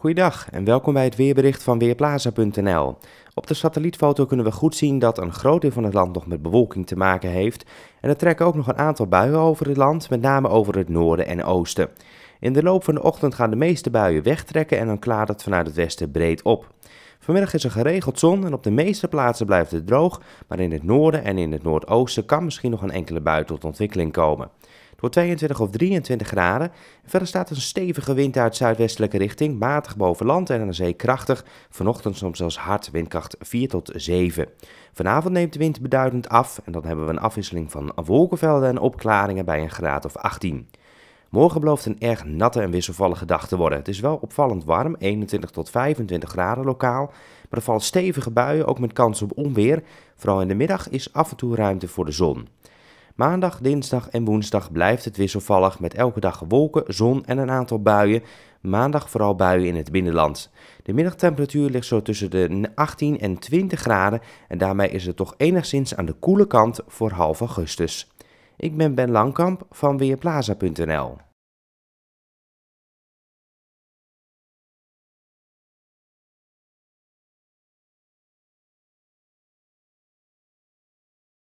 Goeiedag en welkom bij het weerbericht van Weerplaza.nl. Op de satellietfoto kunnen we goed zien dat een groot deel van het land nog met bewolking te maken heeft. En er trekken ook nog een aantal buien over het land, met name over het noorden en oosten. In de loop van de ochtend gaan de meeste buien wegtrekken en dan klaart het vanuit het westen breed op. Vanmiddag is er geregeld zon en op de meeste plaatsen blijft het droog, maar in het noorden en in het noordoosten kan misschien nog een enkele bui tot ontwikkeling komen. Door 22 of 23 graden. Verder staat een stevige wind uit zuidwestelijke richting, matig boven land en aan de zee krachtig. Vanochtend soms zelfs hard, windkracht 4 tot 7. Vanavond neemt de wind beduidend af en dan hebben we een afwisseling van wolkenvelden en opklaringen bij een graad of 18. Morgen belooft een erg natte en wisselvallige dag te worden. Het is wel opvallend warm, 21 tot 25 graden lokaal. Maar er valt stevige buien, ook met kans op onweer. Vooral in de middag is af en toe ruimte voor de zon. Maandag, dinsdag en woensdag blijft het wisselvallig met elke dag wolken, zon en een aantal buien. Maandag vooral buien in het binnenland. De middagtemperatuur ligt zo tussen de 18 en 20 graden en daarmee is het toch enigszins aan de koele kant voor half augustus. Ik ben Ben Langkamp van Weerplaza.nl